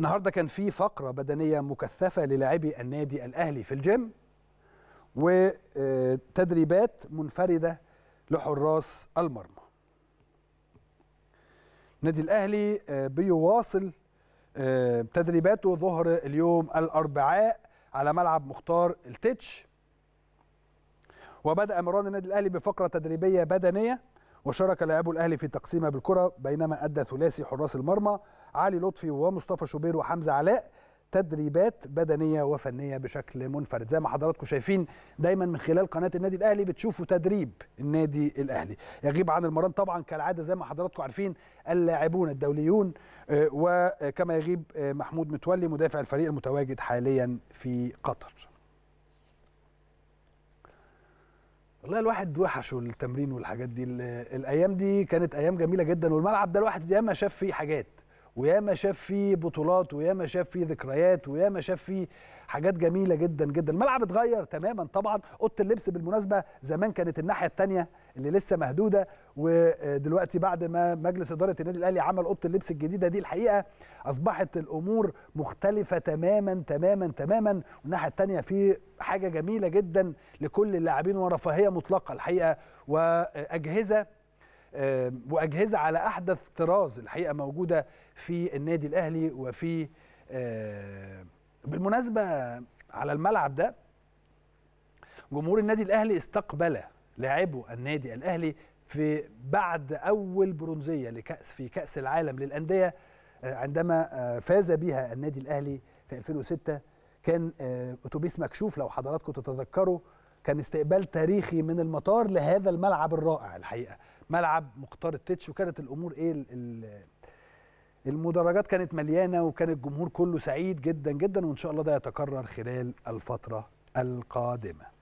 النهارده كان في فقره بدنيه مكثفه للاعبي النادي الاهلي في الجيم وتدريبات منفرده لحراس المرمى النادي الاهلي آه، بيواصل آه، تدريباته ظهر اليوم الاربعاء على ملعب مختار التتش وبدا مران النادي الاهلي بفقره تدريبيه بدنيه وشارك لاعبو الاهلي في تقسيمه بالكره بينما ادى ثلاثي حراس المرمى علي لطفي ومصطفى شوبير وحمزه علاء تدريبات بدنيه وفنيه بشكل منفرد زي ما حضراتكم شايفين دايما من خلال قناه النادي الاهلي بتشوفوا تدريب النادي الاهلي يغيب عن المران طبعا كالعاده زي ما حضراتكم عارفين اللاعبون الدوليون آه، وكما يغيب آه، محمود متولي مدافع الفريق المتواجد حاليا في قطر والله الواحد وحشه التمرين والحاجات دي الايام دي كانت ايام جميله جدا والملعب ده الواحد ياما شاف فيه حاجات وياما شاف فيه بطولات وياما شاف فيه ذكريات وياما شاف فيه حاجات جميله جدا جدا الملعب اتغير تماما طبعا اوضه اللبس بالمناسبه زمان كانت الناحيه الثانيه اللي لسه مهدوده ودلوقتي بعد ما مجلس اداره النادي الاهلي عمل اوضه اللبس الجديده دي الحقيقه اصبحت الامور مختلفه تماما تماما تماما والناحيه الثانيه في حاجه جميله جدا لكل اللاعبين ورفاهيه مطلقه الحقيقه واجهزه واجهزه على احدث طراز الحقيقه موجوده في النادي الاهلي وفي بالمناسبه على الملعب ده جمهور النادي الاهلي استقبل لاعبو النادي الاهلي في بعد اول برونزيه لكاس في كاس العالم للانديه آه، عندما آه، فاز بها النادي الاهلي في 2006 كان آه، اتوبيس مكشوف لو حضراتكم تتذكروا كان استقبال تاريخي من المطار لهذا الملعب الرائع الحقيقه ملعب مختار التتش وكانت الامور ايه المدرجات كانت مليانه وكان الجمهور كله سعيد جدا جدا وان شاء الله ده يتكرر خلال الفتره القادمه